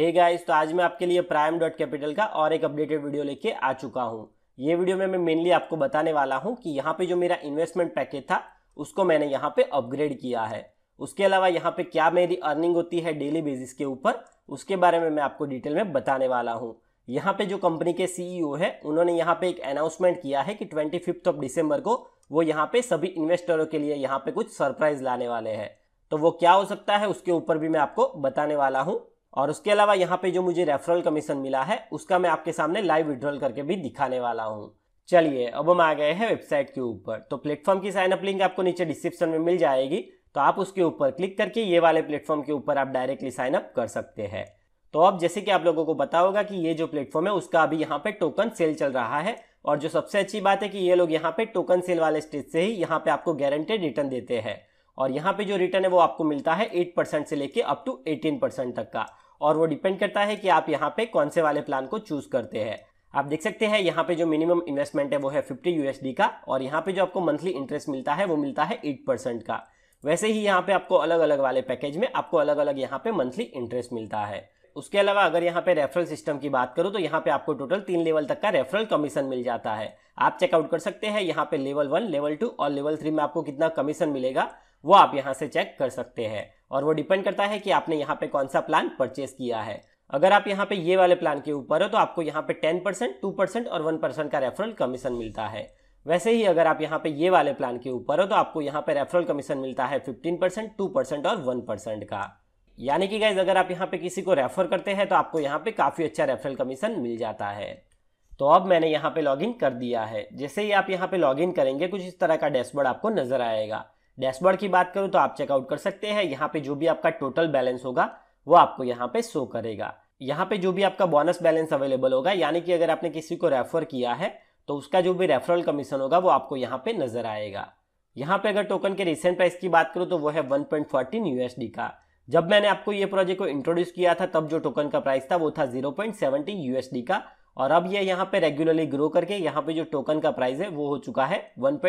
hey guys तो आज मैं आपके लिए प्राइम डॉट कैपिटल का और एक अपडेटेड वीडियो लेके आ चुका हूँ ये वीडियो में मैं मेनली आपको बताने वाला हूँ कि यहाँ पे जो मेरा इन्वेस्टमेंट पैकेज था उसको मैंने यहाँ पे अपग्रेड किया है उसके अलावा यहाँ पे क्या मेरी अर्निंग होती है डेली बेसिस के ऊपर उसके बारे में मैं आपको डिटेल में बताने वाला हूँ यहाँ पे जो कंपनी के सीईओ e है उन्होंने यहाँ पे एक अनाउंसमेंट किया है कि ट्वेंटी फिफ्थ ऑफ डिसम्बर को वो यहाँ पे सभी इन्वेस्टरों के लिए यहाँ पे कुछ सरप्राइज लाने वाले हैं तो वो क्या हो सकता है उसके ऊपर भी मैं आपको बताने वाला हूँ और उसके अलावा यहाँ पे जो मुझे रेफरल कमीशन मिला है उसका मैं आपके सामने लाइव विड्रॉल करके भी दिखाने वाला हूँ चलिए अब हम आ गए हैं वेबसाइट के ऊपर तो प्लेटफॉर्म की साइन अप लिंक आपको नीचे डिस्क्रिप्शन में मिल जाएगी तो आप उसके ऊपर क्लिक करके ये वाले प्लेटफॉर्म के ऊपर आप डायरेक्टली साइन अप कर सकते हैं तो अब जैसे कि आप लोगों को बता होगा कि ये जो प्लेटफॉर्म है उसका अभी यहाँ पे टोकन सेल चल रहा है और जो सबसे अच्छी बात है कि ये लोग यहाँ पे टोकन सेल वाले स्टेज से ही यहाँ पे आपको गारंटेड रिटर्न देते हैं और यहाँ पे जो रिटर्न है वो आपको मिलता है एट परसेंट से लेके अप टू एटीन परसेंट तक का और वो डिपेंड करता है कि आप यहाँ पे कौन से वाले प्लान को चूज करते हैं आप देख सकते हैं यहाँ पे जो मिनिमम इन्वेस्टमेंट है वो है फिफ्टी यूएसडी का और यहाँ पे जो आपको मंथली इंटरेस्ट मिलता है वो मिलता है एट परसेंट का वैसे ही यहाँ पे आपको अलग अलग वाले पैकेज में आपको अलग अलग यहाँ पे मंथली इंटरेस्ट मिलता है उसके अलावा अगर यहाँ पे रेफरल सिस्टम की बात करूँ तो यहाँ पे आपको टोटल तीन लेवल तक का रेफरल कमीशन मिल जाता है आप चेकआउट कर सकते हैं यहाँ पे लेवल वन लेवल टू और लेवल थ्री में आपको कितना कमीशन मिलेगा वो आप यहाँ से चेक कर सकते हैं और वो डिपेंड करता है कि आपने यहाँ पे कौन सा प्लान परचेज किया है अगर आप यहाँ पे ये वाले प्लान के ऊपर हो तो आपको यहाँ पे टेन परसेंट टू परसेंट और वन परसेंट का रेफरल कमीशन मिलता है वैसे ही अगर आप यहाँ पे ये वाले प्लान के ऊपर हो तो आपको यहाँ पे रेफरल कमीशन मिलता है फिफ्टीन परसेंट टू परसेंट और वन परसेंट का यानी कि गाइज अगर आप यहाँ पे किसी को रेफर करते हैं तो आपको यहाँ पे काफ़ी अच्छा रेफरल कमीशन मिल जाता है तो अब मैंने यहाँ पे इन कर दिया है जैसे ही आप यहाँ पे इन करेंगे कुछ इस तरह का डैशबोर्ड आपको नजर आएगा डैशबोर्ड की बात करूँ तो आप चेकआउट कर सकते हैं यहाँ पे जो भी आपका टोटल बैलेंस होगा वो आपको यहाँ पे शो करेगा यहाँ पे जो भी आपका बोनस बैलेंस अवेलेबल होगा यानी कि अगर आपने किसी को रेफर किया है तो उसका जो भी रेफरल कमीशन होगा वो आपको यहाँ पे नजर आएगा यहाँ पे अगर टोकन के रिसेंट प्राइस की बात करूँ तो वो है वन यूएसडी का जब मैंने आपको ये प्रोजेक्ट को इंट्रोड्यूस किया था तब जो टोकन का प्राइस था वो था जीरो यूएसडी का और अब ये यहाँ पे रेगुलरली ग्रो करके यहाँ पे जो टोकन का प्राइस है वो हो चुका है वन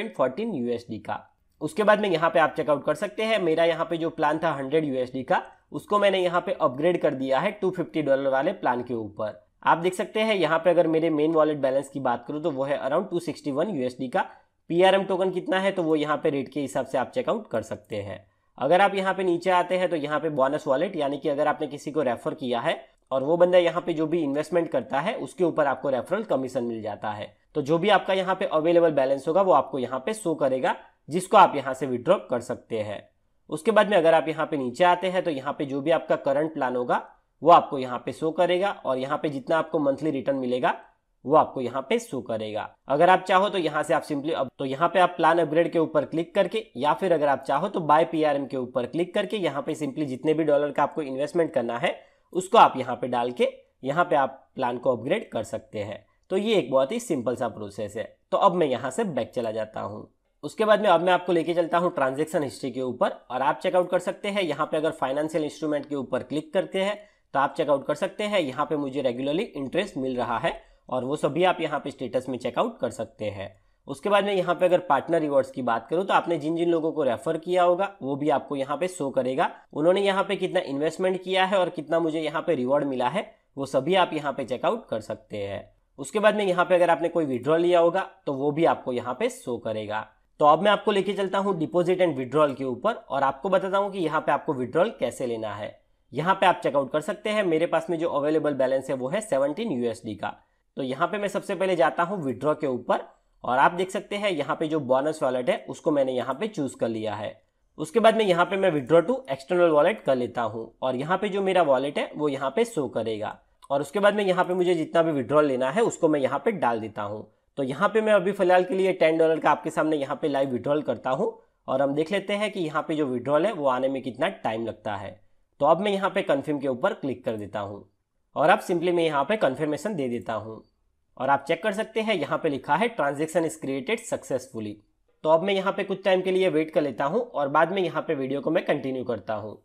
यूएसडी का उसके बाद में यहाँ पे आप चेकआउट कर सकते हैं मेरा यहाँ पे जो प्लान था 100 यूएसडी का उसको मैंने यहाँ पे अपग्रेड कर दिया है 250 डॉलर वाले प्लान के ऊपर आप देख सकते हैं यहाँ पे अगर मेरे मेन वॉलेट बैलेंस की बात करूँ तो वो है अराउंड टू यूएसडी का पी टोकन कितना है तो वो यहाँ पे रेट के हिसाब से आप चेकआउट कर सकते हैं अगर आप यहाँ पे नीचे आते हैं तो यहाँ पे बोनस वॉलेट यानी कि अगर आपने किसी को रेफर किया है और वो बंदा यहाँ पे जो भी इन्वेस्टमेंट करता है उसके ऊपर आपको रेफरल कमीशन मिल जाता है तो जो भी आपका यहाँ पे अवेलेबल बैलेंस होगा वो आपको यहाँ पे शो करेगा जिसको आप यहाँ से विड्रॉ कर सकते हैं उसके बाद में अगर आप यहाँ पे नीचे आते हैं तो यहाँ पे जो भी आपका करंट प्लान होगा वो आपको यहाँ पे शो करेगा और यहाँ पे जितना आपको मंथली रिटर्न मिलेगा वो आपको यहाँ पे शो करेगा अगर आप चाहो तो यहाँ से आप सिंपली अब तो यहाँ पे आप प्लान अपग्रेड के ऊपर क्लिक करके या फिर अगर आप चाहो तो बाय पीआरएम के ऊपर क्लिक करके यहाँ पे सिंपली जितने भी डॉलर का आपको इन्वेस्टमेंट करना है उसको आप यहाँ पे डाल के यहाँ पे आप प्लान को अपग्रेड कर सकते हैं तो ये एक बहुत ही सिंपल सा प्रोसेस है तो अब मैं यहाँ से बैक चला जाता हूँ उसके बाद में अब मैं आपको लेके चलता हूँ ट्रांजेक्शन हिस्ट्री के ऊपर और आप चेकआउट कर सकते हैं यहाँ पे अगर फाइनेंशियल इंस्ट्रूमेंट के ऊपर क्लिक करते हैं तो आप चेकआउट कर सकते हैं यहाँ पे मुझे रेगुलरली इंटरेस्ट मिल रहा है और वो सभी आप यहाँ पे स्टेटस में चेकआउट कर सकते हैं उसके बाद में यहाँ पे अगर पार्टनर रिवॉर्ड्स की बात करूँ तो आपने जिन जिन लोगों को रेफर किया होगा वो भी आपको यहाँ पे शो करेगा उन्होंने यहाँ पे कितना इन्वेस्टमेंट किया है और कितना मुझे यहाँ पे रिवॉर्ड मिला है वो सभी आप यहाँ पे चेकआउट कर सकते हैं उसके बाद में यहाँ पे अगर आपने कोई विड्रॉ लिया होगा तो वो भी आपको यहाँ पे शो करेगा तो अब मैं आपको लेके चलता हूँ डिपॉजिट एंड विड्रॉल के ऊपर और आपको बताता हूं कि यहाँ पे आपको विड्रॉल कैसे लेना है यहाँ पे आप चेकआउट कर सकते हैं मेरे पास में जो अवेलेबल बैलेंस है वो है सेवनटीन यूएसडी का तो यहाँ पे मैं सबसे पहले जाता हूँ विड्रॉ के ऊपर और आप देख सकते हैं यहाँ पे जो बोनस वॉलेट है उसको मैंने यहाँ पे चूज कर लिया है उसके बाद में यहाँ पे मैं विड्रॉ टू एक्सटर्नल वॉलेट कर लेता हूँ और यहाँ पे जो मेरा वॉलेट है वो यहाँ पे शो करेगा और उसके बाद में यहाँ पे मुझे जितना भी विड्रॉल लेना है उसको मैं यहाँ पे डाल देता हूँ तो यहाँ पे मैं अभी फिलहाल के लिए टेन डॉलर का आपके सामने यहाँ पे लाइव विड्रॉल करता हूँ और हम देख लेते हैं कि यहाँ पे जो विड्रॉल है वो आने में कितना टाइम लगता है तो अब मैं यहाँ पे कन्फर्म के ऊपर क्लिक कर देता हूँ और अब सिंपली मैं यहाँ पे कन्फर्मेशन दे देता हूँ और आप चेक कर सकते हैं यहाँ पे लिखा है ट्रांजेक्शन इज क्रिएटेड सक्सेसफुली तो अब मैं यहाँ पे कुछ टाइम के लिए वेट कर लेता हूँ और बाद में यहाँ पे वीडियो को मैं कंटिन्यू करता हूँ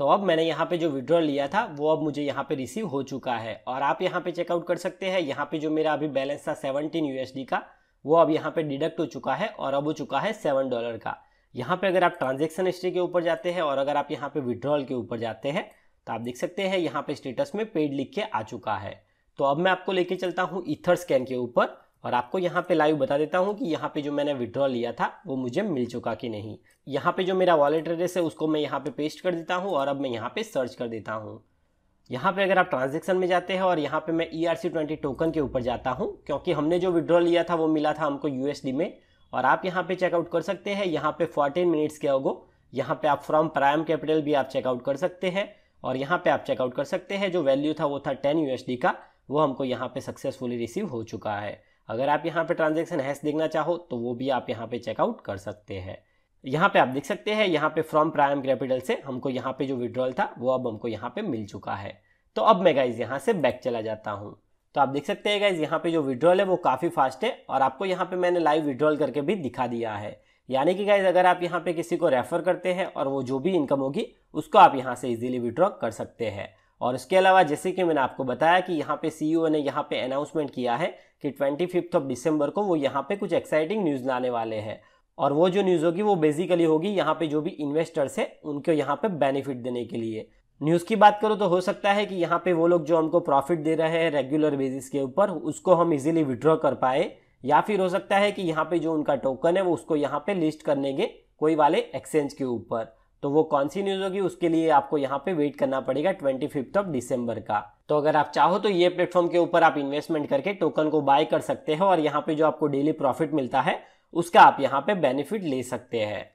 तो अब मैंने यहाँ पे जो विड्रॉ लिया था वो अब मुझे यहाँ पे रिसीव हो चुका है और आप यहाँ पे चेकआउट कर सकते हैं यहाँ पे जो मेरा अभी बैलेंस था सेवनटीन यूएसडी का वो अब यहाँ पे डिडक्ट हो चुका है और अब हो चुका है सेवन डॉलर का यहाँ पे अगर आप ट्रांजेक्शन हिस्ट्री के ऊपर जाते हैं और अगर आप यहाँ पे विड्रॉल के ऊपर जाते हैं तो आप देख सकते हैं यहाँ पे स्टेटस में पेड लिख के आ चुका है तो अब मैं आपको लेके चलता हूँ इथर स्कैन के ऊपर और आपको यहाँ पे लाइव बता देता हूँ कि यहाँ पे जो मैंने विड्रॉ लिया था वो मुझे मिल चुका कि नहीं यहाँ पे जो मेरा वॉलेट एड्रेस है उसको मैं यहाँ पे पेस्ट कर देता हूँ और अब मैं यहाँ पे सर्च कर देता हूँ यहाँ पे अगर आप ट्रांजेक्शन में जाते हैं और यहाँ पे मैं E R C twenty token के ऊपर जाता हूँ क्योंकि हमने जो विड्रॉ लिया था वो मिला था हमको यू एस डी में और आप यहाँ पे चेकआउट कर सकते हैं यहाँ पे फोर्टीन मिनट्स के होगो यहाँ पे आप फ्रॉम प्राइम कैपिटल भी आप चेकआउट कर सकते हैं और यहाँ पे आप चेकआउट कर सकते हैं जो वैल्यू था वो था टेन यू का वो हमको यहाँ पे सक्सेसफुली रिसीव हो चुका है अगर आप यहाँ पे ट्रांजेक्शन हैश देखना चाहो तो वो भी आप यहाँ पे चेकआउट कर सकते हैं यहाँ पे आप देख सकते हैं यहाँ पे फ्रॉम प्राइम कैपिटल से हमको यहाँ पे जो विड्रॉल था वो अब हमको यहाँ पे मिल चुका है तो अब मैं गाइज यहाँ से बैक चला जाता हूँ तो आप देख सकते हैं गाइज यहाँ पे जो विड्रॉल है वो काफ़ी फास्ट है और आपको यहाँ पे मैंने लाइव विड्रॉल करके भी दिखा दिया है यानी कि गाइज अगर आप यहाँ पे किसी को रेफर करते हैं और वो जो भी इनकम होगी उसको आप यहाँ से इजीली विड्रॉ कर सकते हैं और इसके अलावा जैसे कि मैंने आपको बताया कि यहाँ पे सी e ने यहाँ पे अनाउंसमेंट किया है कि ट्वेंटी फिफ्थ ऑफ दिसंबर को वो यहाँ पे कुछ एक्साइटिंग न्यूज़ लाने वाले हैं और वो जो न्यूज़ होगी वो बेसिकली होगी यहाँ पे जो भी इन्वेस्टर्स है उनको यहाँ पे बेनिफिट देने के लिए न्यूज़ की बात करो तो हो सकता है कि यहाँ पे वो लोग जो हमको प्रॉफिट दे रहे हैं रेगुलर बेसिस के ऊपर उसको हम इजीली विड्रॉ कर पाए या फिर हो सकता है कि यहाँ पे जो उनका टोकन है वो उसको यहाँ पे लिस्ट करने के कोई वाले एक्सचेंज के ऊपर तो वो कौन सी न्यूज़ होगी उसके लिए आपको यहाँ पे वेट करना पड़ेगा ट्वेंटी फिफ्थ ऑफ डिसम्बर का तो अगर आप चाहो तो ये प्लेटफॉर्म के ऊपर आप इन्वेस्टमेंट करके टोकन को बाय कर सकते हो और यहाँ पे जो आपको डेली प्रॉफिट मिलता है उसका आप यहाँ पे बेनिफिट ले सकते हैं